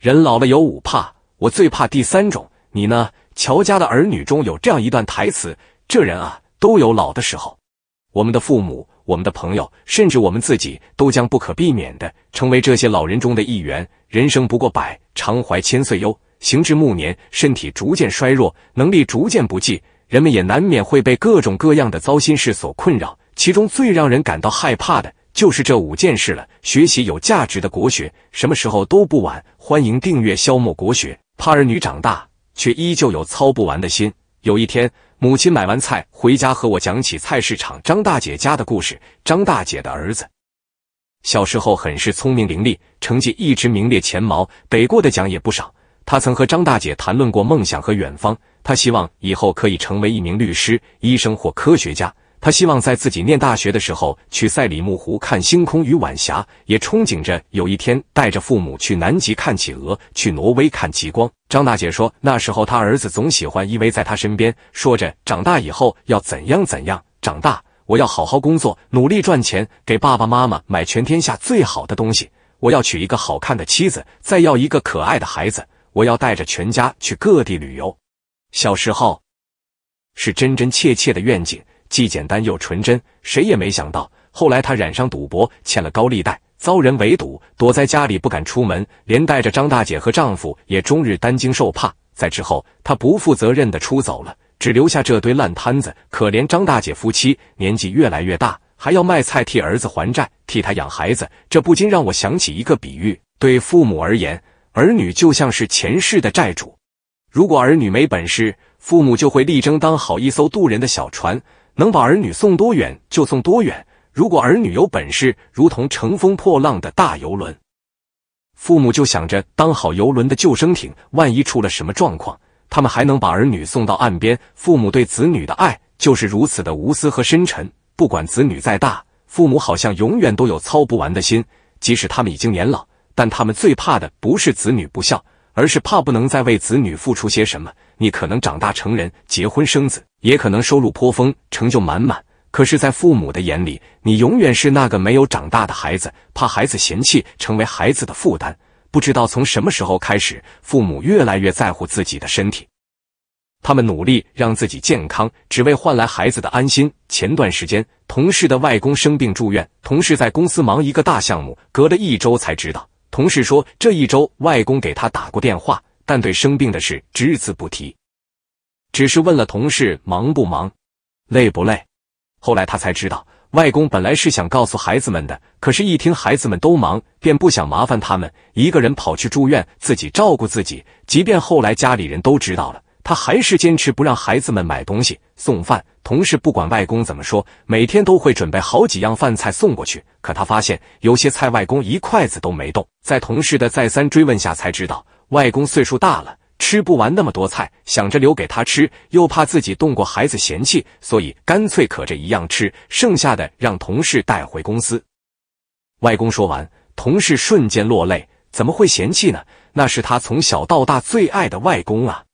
人老了有五怕，我最怕第三种。你呢？乔家的儿女中有这样一段台词：“这人啊，都有老的时候。我们的父母、我们的朋友，甚至我们自己，都将不可避免的成为这些老人中的一员。人生不过百，常怀千岁忧。行至暮年，身体逐渐衰弱，能力逐渐不济，人们也难免会被各种各样的糟心事所困扰。其中最让人感到害怕的。”就是这五件事了。学习有价值的国学，什么时候都不晚。欢迎订阅《消磨国学》。怕儿女长大，却依旧有操不完的心。有一天，母亲买完菜回家，和我讲起菜市场张大姐家的故事。张大姐的儿子小时候很是聪明伶俐，成绩一直名列前茅，得过的奖也不少。他曾和张大姐谈论过梦想和远方。他希望以后可以成为一名律师、医生或科学家。他希望在自己念大学的时候去赛里木湖看星空与晚霞，也憧憬着有一天带着父母去南极看企鹅，去挪威看极光。张大姐说，那时候她儿子总喜欢依偎在她身边，说着长大以后要怎样怎样。长大，我要好好工作，努力赚钱，给爸爸妈妈买全天下最好的东西。我要娶一个好看的妻子，再要一个可爱的孩子。我要带着全家去各地旅游。小时候，是真真切切的愿景。既简单又纯真，谁也没想到，后来他染上赌博，欠了高利贷，遭人围堵，躲在家里不敢出门，连带着张大姐和丈夫也终日担惊受怕。在之后，他不负责任的出走了，只留下这堆烂摊子。可怜张大姐夫妻年纪越来越大，还要卖菜替儿子还债，替他养孩子。这不禁让我想起一个比喻：对父母而言，儿女就像是前世的债主。如果儿女没本事，父母就会力争当好一艘渡人的小船。能把儿女送多远就送多远。如果儿女有本事，如同乘风破浪的大游轮，父母就想着当好游轮的救生艇，万一出了什么状况，他们还能把儿女送到岸边。父母对子女的爱就是如此的无私和深沉。不管子女再大，父母好像永远都有操不完的心。即使他们已经年老，但他们最怕的不是子女不孝，而是怕不能再为子女付出些什么。你可能长大成人，结婚生子。也可能收入颇丰，成就满满，可是，在父母的眼里，你永远是那个没有长大的孩子，怕孩子嫌弃，成为孩子的负担。不知道从什么时候开始，父母越来越在乎自己的身体，他们努力让自己健康，只为换来孩子的安心。前段时间，同事的外公生病住院，同事在公司忙一个大项目，隔了一周才知道。同事说，这一周外公给他打过电话，但对生病的事只字不提。只是问了同事忙不忙，累不累。后来他才知道，外公本来是想告诉孩子们的，可是一听孩子们都忙，便不想麻烦他们，一个人跑去住院，自己照顾自己。即便后来家里人都知道了，他还是坚持不让孩子们买东西、送饭。同事不管外公怎么说，每天都会准备好几样饭菜送过去。可他发现有些菜外公一筷子都没动。在同事的再三追问下，才知道外公岁数大了。吃不完那么多菜，想着留给他吃，又怕自己动过孩子嫌弃，所以干脆可着一样吃，剩下的让同事带回公司。外公说完，同事瞬间落泪。怎么会嫌弃呢？那是他从小到大最爱的外公啊！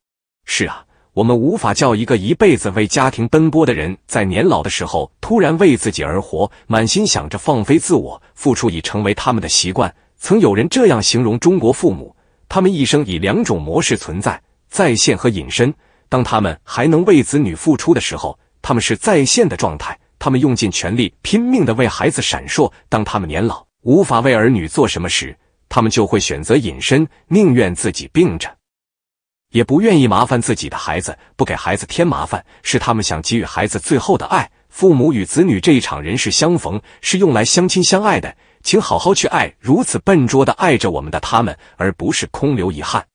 是啊，我们无法叫一个一辈子为家庭奔波的人，在年老的时候突然为自己而活，满心想着放飞自我，付出已成为他们的习惯。曾有人这样形容中国父母。他们一生以两种模式存在：在线和隐身。当他们还能为子女付出的时候，他们是在线的状态，他们用尽全力，拼命的为孩子闪烁；当他们年老，无法为儿女做什么时，他们就会选择隐身，宁愿自己病着，也不愿意麻烦自己的孩子，不给孩子添麻烦，是他们想给予孩子最后的爱。父母与子女这一场人世相逢，是用来相亲相爱的。请好好去爱，如此笨拙的爱着我们的他们，而不是空留遗憾。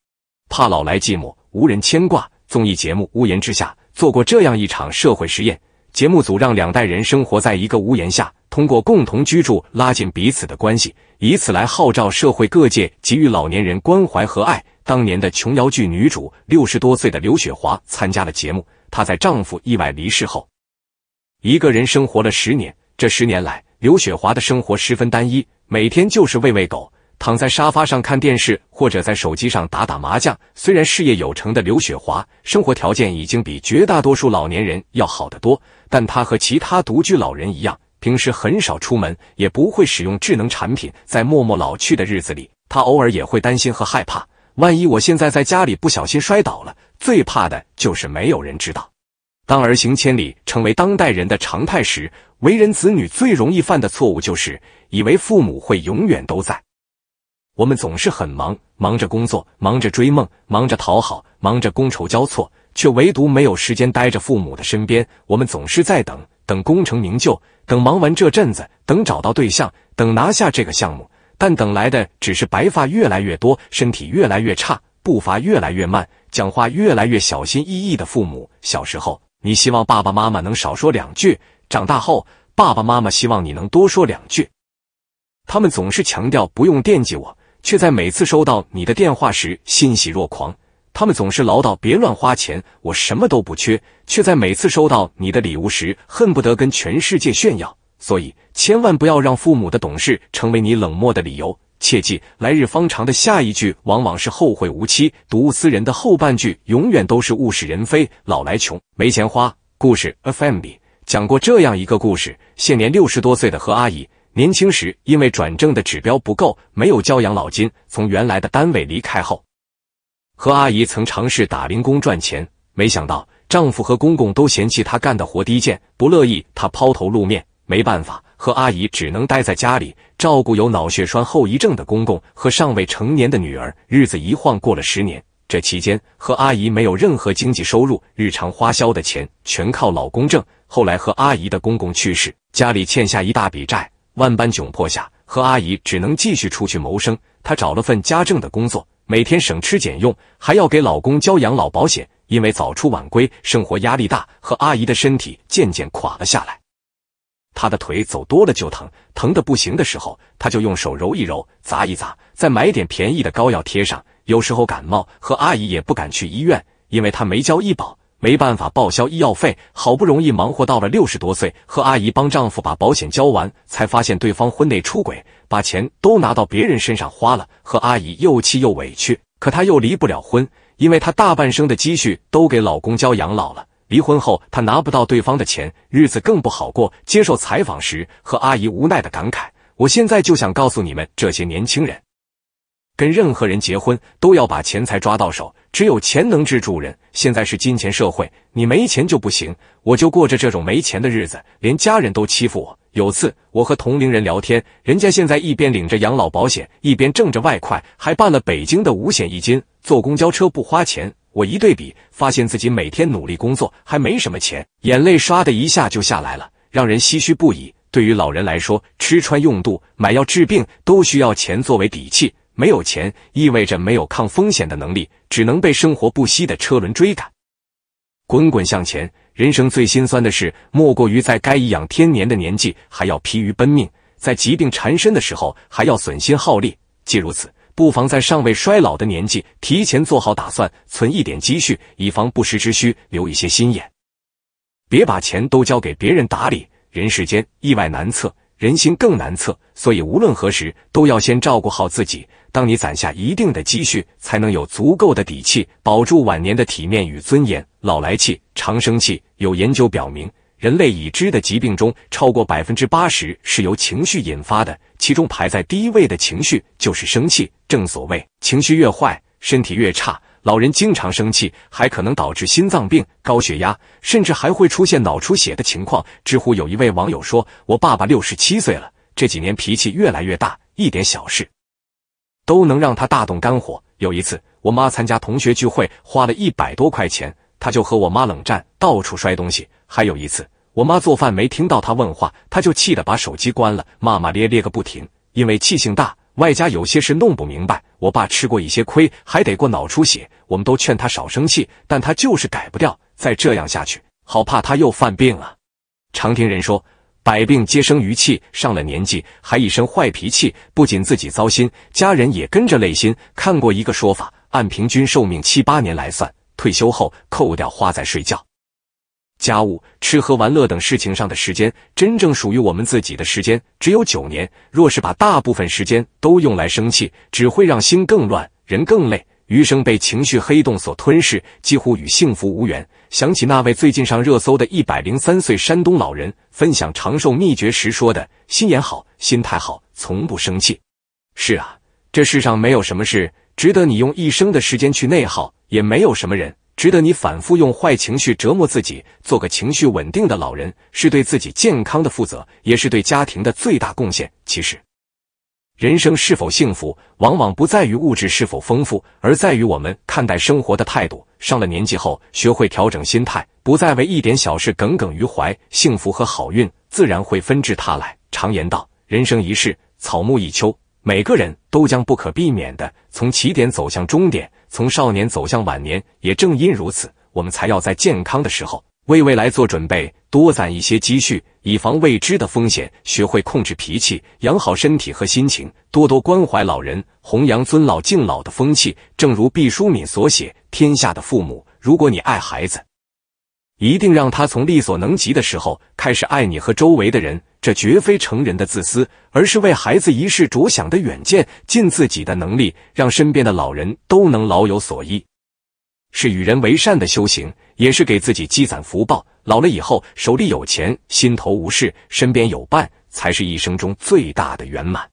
怕老来寂寞，无人牵挂。综艺节目《屋檐之下》做过这样一场社会实验，节目组让两代人生活在一个屋檐下，通过共同居住拉近彼此的关系，以此来号召社会各界给予老年人关怀和爱。当年的琼瑶剧女主，六十多岁的刘雪华参加了节目。她在丈夫意外离世后，一个人生活了十年。这十年来，刘雪华的生活十分单一，每天就是喂喂狗，躺在沙发上看电视，或者在手机上打打麻将。虽然事业有成的刘雪华生活条件已经比绝大多数老年人要好得多，但他和其他独居老人一样，平时很少出门，也不会使用智能产品。在默默老去的日子里，他偶尔也会担心和害怕：万一我现在在家里不小心摔倒了，最怕的就是没有人知道。当儿行千里成为当代人的常态时，为人子女最容易犯的错误就是以为父母会永远都在。我们总是很忙，忙着工作，忙着追梦，忙着讨好，忙着觥筹交错，却唯独没有时间待在父母的身边。我们总是在等，等功成名就，等忙完这阵子，等找到对象，等拿下这个项目，但等来的只是白发越来越多，身体越来越差，步伐越来越慢，讲话越来越小心翼翼的父母。小时候。你希望爸爸妈妈能少说两句，长大后爸爸妈妈希望你能多说两句。他们总是强调不用惦记我，却在每次收到你的电话时欣喜若狂；他们总是唠叨别乱花钱，我什么都不缺，却在每次收到你的礼物时恨不得跟全世界炫耀。所以，千万不要让父母的懂事成为你冷漠的理由。切记，来日方长的下一句往往是后会无期；睹物思人的后半句永远都是物是人非，老来穷，没钱花。故事 FM 里讲过这样一个故事：现年六十多岁的何阿姨，年轻时因为转正的指标不够，没有交养老金。从原来的单位离开后，何阿姨曾尝试打零工赚钱，没想到丈夫和公公都嫌弃她干的活低贱，不乐意她抛头露面。没办法。和阿姨只能待在家里照顾有脑血栓后遗症的公公和尚未成年的女儿，日子一晃过了十年。这期间，和阿姨没有任何经济收入，日常花销的钱全靠老公挣。后来和阿姨的公公去世，家里欠下一大笔债，万般窘迫下，和阿姨只能继续出去谋生。她找了份家政的工作，每天省吃俭用，还要给老公交养老保险。因为早出晚归，生活压力大，和阿姨的身体渐渐垮了下来。他的腿走多了就疼，疼的不行的时候，他就用手揉一揉，砸一砸，再买点便宜的膏药贴上。有时候感冒，和阿姨也不敢去医院，因为她没交医保，没办法报销医药费。好不容易忙活到了六十多岁，和阿姨帮丈夫把保险交完，才发现对方婚内出轨，把钱都拿到别人身上花了。和阿姨又气又委屈，可她又离不了婚，因为她大半生的积蓄都给老公交养老了。离婚后，他拿不到对方的钱，日子更不好过。接受采访时，和阿姨无奈的感慨：“我现在就想告诉你们这些年轻人，跟任何人结婚都要把钱财抓到手，只有钱能治住人。现在是金钱社会，你没钱就不行。我就过着这种没钱的日子，连家人都欺负我。有次，我和同龄人聊天，人家现在一边领着养老保险，一边挣着外快，还办了北京的五险一金，坐公交车不花钱。”我一对比，发现自己每天努力工作还没什么钱，眼泪唰的一下就下来了，让人唏嘘不已。对于老人来说，吃穿用度、买药治病都需要钱作为底气，没有钱意味着没有抗风险的能力，只能被生活不息的车轮追赶，滚滚向前。人生最心酸的事，莫过于在该颐养天年的年纪还要疲于奔命，在疾病缠身的时候还要损心耗力。既如此。不妨在尚未衰老的年纪，提前做好打算，存一点积蓄，以防不时之需，留一些心眼。别把钱都交给别人打理，人世间意外难测，人心更难测，所以无论何时，都要先照顾好自己。当你攒下一定的积蓄，才能有足够的底气，保住晚年的体面与尊严。老来气，常生气。有研究表明。人类已知的疾病中，超过百分之八十是由情绪引发的，其中排在第一位的情绪就是生气。正所谓，情绪越坏，身体越差。老人经常生气，还可能导致心脏病、高血压，甚至还会出现脑出血的情况。知乎有一位网友说：“我爸爸六十七岁了，这几年脾气越来越大，一点小事都能让他大动肝火。有一次，我妈参加同学聚会，花了一百多块钱。”他就和我妈冷战，到处摔东西。还有一次，我妈做饭没听到他问话，他就气得把手机关了，骂骂咧咧个不停。因为气性大，外加有些事弄不明白，我爸吃过一些亏，还得过脑出血。我们都劝他少生气，但他就是改不掉。再这样下去，好怕他又犯病了。常听人说，百病皆生于气。上了年纪还一身坏脾气，不仅自己糟心，家人也跟着累心。看过一个说法，按平均寿命七八年来算。退休后，扣掉花在睡觉、家务、吃喝玩乐等事情上的时间，真正属于我们自己的时间只有九年。若是把大部分时间都用来生气，只会让心更乱，人更累，余生被情绪黑洞所吞噬，几乎与幸福无缘。想起那位最近上热搜的一百零三岁山东老人分享长寿秘诀时说的：“心眼好，心态好，从不生气。”是啊，这世上没有什么事值得你用一生的时间去内耗。也没有什么人值得你反复用坏情绪折磨自己。做个情绪稳定的老人，是对自己健康的负责，也是对家庭的最大贡献。其实，人生是否幸福，往往不在于物质是否丰富，而在于我们看待生活的态度。上了年纪后，学会调整心态，不再为一点小事耿耿于怀，幸福和好运自然会纷至沓来。常言道，人生一世，草木一秋。每个人都将不可避免的从起点走向终点，从少年走向晚年。也正因如此，我们才要在健康的时候为未来做准备，多攒一些积蓄，以防未知的风险。学会控制脾气，养好身体和心情，多多关怀老人，弘扬尊老敬老的风气。正如毕淑敏所写：“天下的父母，如果你爱孩子，一定让他从力所能及的时候开始爱你和周围的人。”这绝非成人的自私，而是为孩子一世着想的远见，尽自己的能力，让身边的老人都能老有所依，是与人为善的修行，也是给自己积攒福报。老了以后，手里有钱，心头无事，身边有伴，才是一生中最大的圆满。